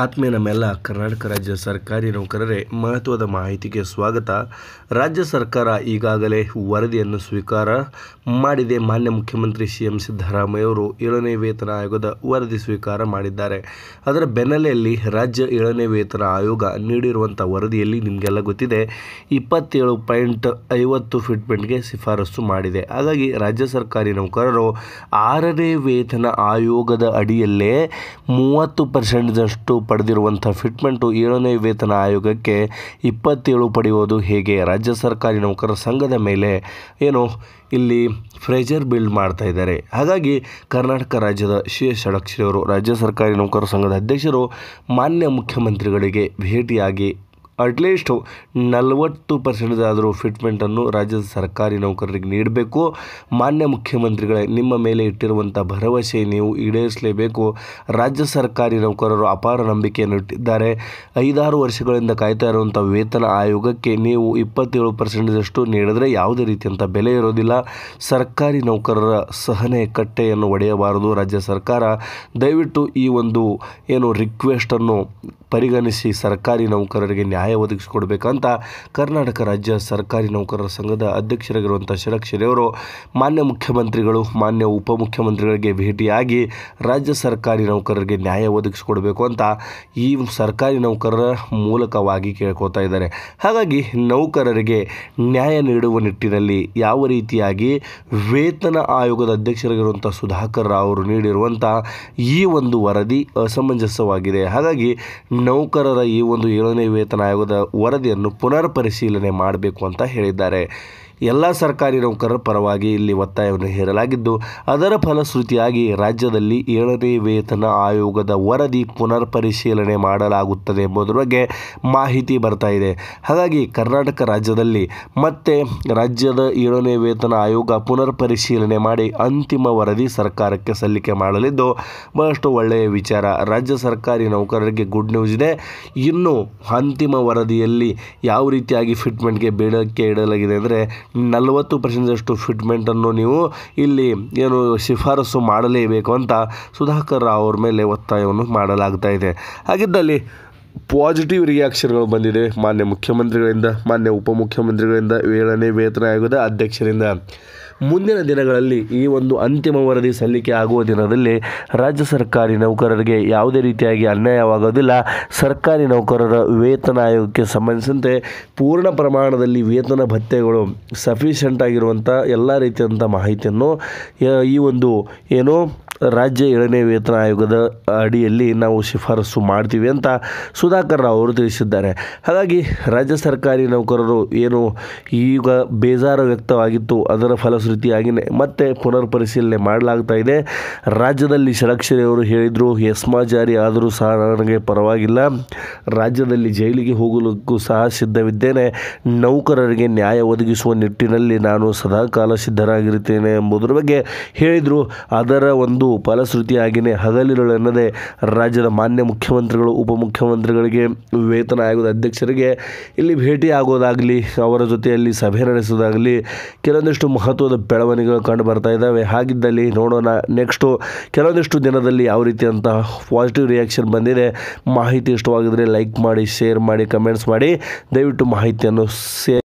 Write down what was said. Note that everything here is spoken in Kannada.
ಆತ್ಮೀಯ ನಮ್ಮೆಲ್ಲ ಕರ್ನಾಟಕ ರಾಜ್ಯ ಸರ್ಕಾರಿ ನೌಕರರೇ ಮಹತ್ವದ ಮಾಹಿತಿಗೆ ಸ್ವಾಗತ ರಾಜ್ಯ ಸರ್ಕಾರ ಈಗಾಗಲೇ ವರದಿಯನ್ನು ಸ್ವೀಕಾರ ಮಾಡಿದೆ ಮಾನ್ಯ ಮುಖ್ಯಮಂತ್ರಿ ಸಿ ಎಂ ಸಿದ್ದರಾಮಯ್ಯ ಅವರು ಏಳನೇ ವೇತನ ಆಯೋಗದ ವರದಿ ಸ್ವೀಕಾರ ಮಾಡಿದ್ದಾರೆ ಅದರ ಬೆನ್ನಲೆಯಲ್ಲಿ ರಾಜ್ಯ ಏಳನೇ ವೇತನ ಆಯೋಗ ನೀಡಿರುವಂಥ ವರದಿಯಲ್ಲಿ ನಿಮಗೆಲ್ಲ ಗೊತ್ತಿದೆ ಇಪ್ಪತ್ತೇಳು ಪಾಯಿಂಟ್ ಐವತ್ತು ಫಿಟ್ಮೆಂಟ್ಗೆ ಶಿಫಾರಸು ಮಾಡಿದೆ ಹಾಗಾಗಿ ರಾಜ್ಯ ಸರ್ಕಾರಿ ನೌಕರರು ಆರನೇ ವೇತನ ಆಯೋಗದ ಅಡಿಯಲ್ಲೇ ಮೂವತ್ತು ಪರ್ಸೆಂಟ್ದಷ್ಟು ಪಡೆದಿರುವಂಥ ಫಿಟ್ಮೆಂಟು ಏಳನೇ ವೇತನ ಆಯೋಗಕ್ಕೆ ಇಪ್ಪತ್ತೇಳು ಪಡೆಯುವುದು ಹೇಗೆ ರಾಜ್ಯ ಸರ್ಕಾರಿ ನೌಕರರ ಸಂಘದ ಮೇಲೆ ಏನು ಇಲ್ಲಿ ಫ್ರೆಜರ್ ಬಿಲ್ಡ್ ಮಾಡ್ತಾ ಇದ್ದಾರೆ ಹಾಗಾಗಿ ಕರ್ನಾಟಕ ರಾಜ್ಯದ ಶ್ರೀ ಷಡಕ್ಷಿಯವರು ರಾಜ್ಯ ಸರ್ಕಾರಿ ನೌಕರರ ಸಂಘದ ಅಧ್ಯಕ್ಷರು ಮಾನ್ಯ ಮುಖ್ಯಮಂತ್ರಿಗಳಿಗೆ ಭೇಟಿಯಾಗಿ ಅಟ್ಲೀಸ್ಟು ನಲವತ್ತು ಆದರೂ ಫಿಟ್ಮೆಂಟನ್ನು ರಾಜ್ಯದ ಸರ್ಕಾರಿ ನೌಕರರಿಗೆ ನೀಡಬೇಕು ಮಾನ್ಯ ಮುಖ್ಯಮಂತ್ರಿಗಳೇ ನಿಮ್ಮ ಮೇಲೆ ಇಟ್ಟಿರುವಂಥ ಭರವಸೆ ನೀವು ಈಡೇರಿಸಲೇಬೇಕು ರಾಜ್ಯ ಸರ್ಕಾರಿ ನೌಕರರು ಅಪಾರ ನಂಬಿಕೆಯನ್ನು ಇಟ್ಟಿದ್ದಾರೆ ಐದಾರು ವರ್ಷಗಳಿಂದ ಕಾಯ್ತಾ ಇರುವಂಥ ವೇತನ ಆಯೋಗಕ್ಕೆ ನೀವು ಇಪ್ಪತ್ತೇಳು ಪರ್ಸೆಂಟ್ದಷ್ಟು ನೀಡಿದರೆ ಯಾವುದೇ ರೀತಿಯಂಥ ಬೆಲೆ ಇರೋದಿಲ್ಲ ಸರ್ಕಾರಿ ನೌಕರರ ಸಹನೆ ಕಟ್ಟೆಯನ್ನು ಒಡೆಯಬಾರದು ರಾಜ್ಯ ಸರ್ಕಾರ ದಯವಿಟ್ಟು ಈ ಒಂದು ಏನು ರಿಕ್ವೆಸ್ಟನ್ನು ಪರಿಗಣಿಸಿ ಸರ್ಕಾರಿ ನೌಕರರಿಗೆ ನ್ಯಾಯ ನ್ಯಾಯ ಒದಗಿಸಿಕೊಡ್ಬೇಕಂತ ಕರ್ನಾಟಕ ರಾಜ್ಯ ಸರ್ಕಾರಿ ನೌಕರರ ಸಂಘದ ಅಧ್ಯಕ್ಷರಾಗಿರುವಂಥ ಶರಕ್ ಅವರು ಮಾನ್ಯ ಮುಖ್ಯಮಂತ್ರಿಗಳು ಮಾನ್ಯ ಉಪಮುಖ್ಯಮಂತ್ರಿಗಳಿಗೆ ಭೇಟಿಯಾಗಿ ರಾಜ್ಯ ಸರ್ಕಾರಿ ನೌಕರರಿಗೆ ನ್ಯಾಯ ಒದಗಿಸಿಕೊಡಬೇಕು ಅಂತ ಈ ಸರ್ಕಾರಿ ನೌಕರರ ಮೂಲಕವಾಗಿ ಕೇಳ್ಕೊತಾ ಇದ್ದಾರೆ ಹಾಗಾಗಿ ನೌಕರರಿಗೆ ನ್ಯಾಯ ನೀಡುವ ನಿಟ್ಟಿನಲ್ಲಿ ಯಾವ ರೀತಿಯಾಗಿ ವೇತನ ಆಯೋಗದ ಅಧ್ಯಕ್ಷರಾಗಿರುವಂಥ ಸುಧಾಕರ್ ರಾವ್ ಅವರು ನೀಡಿರುವಂಥ ಈ ಒಂದು ವರದಿ ಅಸಮಂಜಸವಾಗಿದೆ ಹಾಗಾಗಿ ನೌಕರರ ಈ ಒಂದು ಏಳನೇ ವೇತನ ಆಯೋಗದ ವರದಿಯನ್ನು ಪುನರ್ ಪರಿಶೀಲನೆ ಮಾಡಬೇಕು ಅಂತ ಹೇಳಿದ್ದಾರೆ ಎಲ್ಲ ಸರ್ಕಾರಿ ನೌಕರರ ಪರವಾಗಿ ಇಲ್ಲಿ ಒತ್ತಾಯವನ್ನು ಹೇರಲಾಗಿದ್ದು ಅದರ ಫಲಶ್ರುತಿಯಾಗಿ ರಾಜ್ಯದಲ್ಲಿ ಏಳನೇ ವೇತನ ಆಯೋಗದ ವರದಿ ಪುನರ್ ಪರಿಶೀಲನೆ ಮಾಡಲಾಗುತ್ತದೆ ಎಂಬುದರ ಬಗ್ಗೆ ಮಾಹಿತಿ ಬರ್ತಾ ಇದೆ ಹಾಗಾಗಿ ಕರ್ನಾಟಕ ರಾಜ್ಯದಲ್ಲಿ ಮತ್ತೆ ರಾಜ್ಯದ ಏಳನೇ ವೇತನ ಆಯೋಗ ಪುನರ್ ಪರಿಶೀಲನೆ ಮಾಡಿ ಅಂತಿಮ ವರದಿ ಸರ್ಕಾರಕ್ಕೆ ಸಲ್ಲಿಕೆ ಮಾಡಲಿದ್ದು ಬಹಳಷ್ಟು ಒಳ್ಳೆಯ ವಿಚಾರ ರಾಜ್ಯ ಸರ್ಕಾರಿ ನೌಕರರಿಗೆ ಗುಡ್ ನ್ಯೂಸ್ ಇದೆ ಇನ್ನು ಅಂತಿಮ ವರದಿಯಲ್ಲಿ ಯಾವ ರೀತಿಯಾಗಿ ಫಿಟ್ಮೆಂಟ್ಗೆ ಬೇಡಕ್ಕೆ ಇಡಲಾಗಿದೆ ಅಂದರೆ ನಲವತ್ತು ಪರ್ಸೆಂಟ್ದಷ್ಟು ಫಿಟ್ಮೆಂಟನ್ನು ನೀವು ಇಲ್ಲಿ ಏನು ಶಿಫಾರಸು ಮಾಡಲೇಬೇಕು ಅಂತ ಸುಧಾಕರ್ ರಾವ್ ಅವ್ರ ಮೇಲೆ ಒತ್ತಾಯವನ್ನು ಮಾಡಲಾಗ್ತಾ ಇದೆ ಹಾಗಿದ್ದಲ್ಲಿ ಪಾಸಿಟಿವ್ ರಿಯಾಕ್ಷನ್ಗಳು ಬಂದಿದೆ ಮಾನ್ಯ ಮುಖ್ಯಮಂತ್ರಿಗಳಿಂದ ಮಾನ್ಯ ಉಪಮುಖ್ಯಮಂತ್ರಿಗಳಿಂದ ಏಳನೇ ವೇತನ ಆಯೋಗದ ಅಧ್ಯಕ್ಷರಿಂದ ಮುಂದಿನ ದಿನಗಳಲ್ಲಿ ಈ ಒಂದು ಅಂತಿಮ ವರದಿ ಸಲ್ಲಿಕೆ ಆಗುವ ದಿನದಲ್ಲಿ ರಾಜ್ಯ ಸರ್ಕಾರಿ ನೌಕರರಿಗೆ ಯಾವುದೇ ರೀತಿಯಾಗಿ ಅನ್ಯಾಯವಾಗೋದಿಲ್ಲ ಸರ್ಕಾರಿ ನೌಕರರ ವೇತನ ಆಯೋಗಕ್ಕೆ ಸಂಬಂಧಿಸಿದಂತೆ ಪೂರ್ಣ ಪ್ರಮಾಣದಲ್ಲಿ ವೇತನ ಭತ್ಯೆಗಳು ಸಫಿಷಿಯೆಂಟ್ ಆಗಿರುವಂಥ ಎಲ್ಲ ರೀತಿಯಾದಂಥ ಮಾಹಿತಿಯನ್ನು ಈ ಒಂದು ಏನು ರಾಜ್ಯ ಏಳನೇ ವೇತನ ಆಯೋಗದ ಅಡಿಯಲ್ಲಿ ನಾವು ಶಿಫಾರಸು ಮಾಡ್ತೀವಿ ಅಂತ ಸುಧಾಕರ್ ರಾವ್ ಅವರು ತಿಳಿಸಿದ್ದಾರೆ ಹಾಗಾಗಿ ರಾಜ್ಯ ಸರ್ಕಾರಿ ನೌಕರರು ಏನು ಈಗ ಬೇಜಾರು ವ್ಯಕ್ತವಾಗಿತ್ತು ಅದರ ಫಲಶ್ರುತಿಯಾಗಿ ಮತ್ತೆ ಪುನರ್ ಪರಿಶೀಲನೆ ಮಾಡಲಾಗ್ತಾ ಇದೆ ರಾಜ್ಯದಲ್ಲಿ ಷಡಕ್ಷರಿಯವರು ಹೇಳಿದರು ಎಸ್ಮಾ ಜಾರಿ ಆದರೂ ಸಹ ನನಗೆ ಪರವಾಗಿಲ್ಲ ರಾಜ್ಯದಲ್ಲಿ ಜೈಲಿಗೆ ಹೋಗಲಿಕ್ಕೂ ಸಹ ಸಿದ್ಧವಿದ್ದೇನೆ ನೌಕರರಿಗೆ ನ್ಯಾಯ ಒದಗಿಸುವ ನಿಟ್ಟಿನಲ್ಲಿ ನಾನು ಸದಾಕಾಲ ಸಿದ್ಧರಾಗಿರುತ್ತೇನೆ ಎಂಬುದರ ಬಗ್ಗೆ ಹೇಳಿದರು ಅದರ ಒಂದು ಒಂದು ಫಲಶ್ರುತಿಯಾಗಿಯೇ ಹಗಲಿರುಳೆನ್ನದೆ ರಾಜ್ಯದ ಮಾನ್ಯ ಮುಖ್ಯಮಂತ್ರಿಗಳು ಉಪಮುಖ್ಯಮಂತ್ರಿಗಳಿಗೆ ವೇತನ ಆಯೋಗದ ಅಧ್ಯಕ್ಷರಿಗೆ ಇಲ್ಲಿ ಭೇಟಿಯಾಗೋದಾಗಲಿ ಅವರ ಜೊತೆಯಲ್ಲಿ ಸಭೆ ನಡೆಸೋದಾಗಲಿ ಕೆಲವೊಂದಿಷ್ಟು ಮಹತ್ವದ ಬೆಳವಣಿಗೆಗಳು ಕಂಡು ಬರ್ತಾ ಇದ್ದಾವೆ ಹಾಗಿದ್ದಲ್ಲಿ ನೋಡೋಣ ನೆಕ್ಸ್ಟು ಕೆಲವೊಂದಿಷ್ಟು ದಿನದಲ್ಲಿ ಯಾವ ರೀತಿಯಂತಹ ಪಾಸಿಟಿವ್ ರಿಯಾಕ್ಷನ್ ಬಂದಿದೆ ಮಾಹಿತಿ ಇಷ್ಟವಾಗಿದ್ದರೆ ಲೈಕ್ ಮಾಡಿ ಶೇರ್ ಮಾಡಿ ಕಮೆಂಟ್ಸ್ ಮಾಡಿ ದಯವಿಟ್ಟು ಮಾಹಿತಿಯನ್ನು ಸೇ